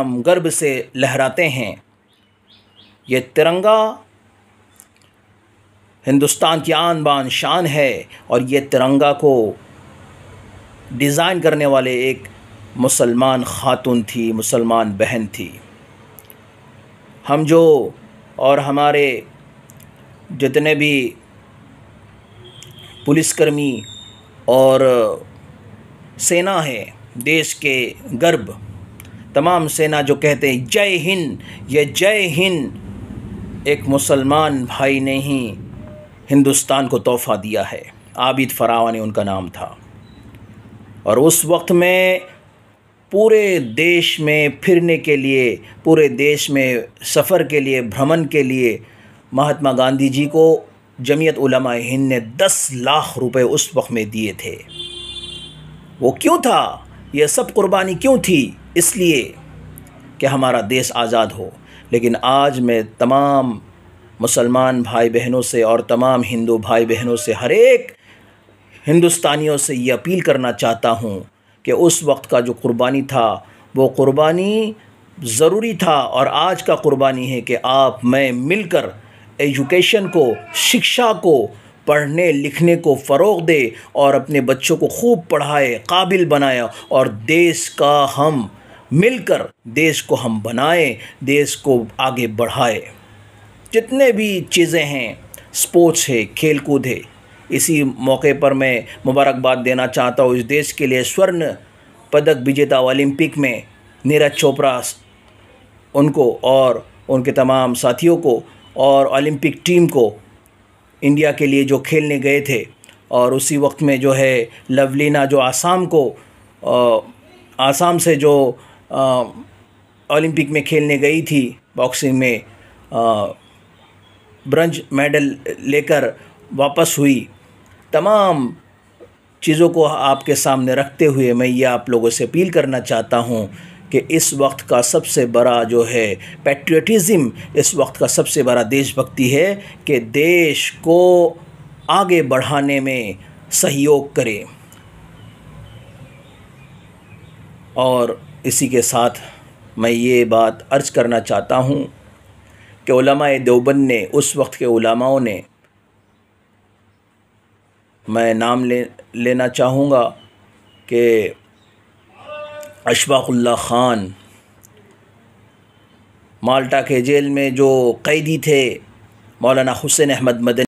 हम गर्व से लहराते हैं ये तिरंगा हिंदुस्तान की आन बान शान है और ये तिरंगा को डिज़ाइन करने वाले एक मुसलमान खातून थी मुसलमान बहन थी हम जो और हमारे जितने भी पुलिसकर्मी और सेना है देश के गर्भ तमाम सेना जो कहते हैं जय हिंद ये जय हिंद एक मुसलमान भाई ने ही हिंदुस्तान को तोहफ़ा दिया है आबिद ने उनका नाम था और उस वक्त में पूरे देश में फिरने के लिए पूरे देश में सफ़र के लिए भ्रमण के लिए महात्मा गांधी जी को जमीयत उलमा हिंद ने दस लाख रुपए उस वक्त में दिए थे वो क्यों था ये सब कुर्बानी क्यों थी इसलिए कि हमारा देश आज़ाद हो लेकिन आज मैं तमाम मुसलमान भाई बहनों से और तमाम हिंदू भाई बहनों से हर एक हिंदुस्तानियों से ये अपील करना चाहता हूँ कि उस वक्त का जो कुर्बानी था वो कुर्बानी ज़रूरी था और आज का कुर्बानी है कि आप मैं मिलकर एजुकेशन को शिक्षा को पढ़ने लिखने को फ़रोग दे और अपने बच्चों को खूब पढ़ाए काबिल बनाए और देश का हम मिलकर देश को हम बनाएं देश को आगे बढ़ाएं जितने भी चीज़ें हैं स्पोर्ट्स है खेल कूद है इसी मौके पर मैं मुबारकबाद देना चाहता हूँ इस देश के लिए स्वर्ण पदक विजेता ओलंपिक में नीरज चोपड़ा उनको और उनके तमाम साथियों को और ओलंपिक टीम को इंडिया के लिए जो खेलने गए थे और उसी वक्त में जो है लवलीना जो आसाम को आसाम से जो ओलंपिक में खेलने गई थी बॉक्सिंग में ब्रंज मेडल लेकर वापस हुई तमाम चीज़ों को आपके सामने रखते हुए मैं ये आप लोगों से अपील करना चाहता हूँ कि इस वक्त का सबसे बड़ा जो है पेट्रियटिज़म इस वक्त का सबसे बड़ा देशभक्ति है कि देश को आगे बढ़ाने में सहयोग करें और इसी के साथ मैं ये बात अर्ज करना चाहता हूँ कि उलमा देवबंद ने उस वक्त के उलमाओं ने मैं नाम ले लेना चाहूँगा कि अशफाकुल्ला ख़ान माल्टा के जेल में जो कैदी थे मौलाना हुसैन अहमद मदनी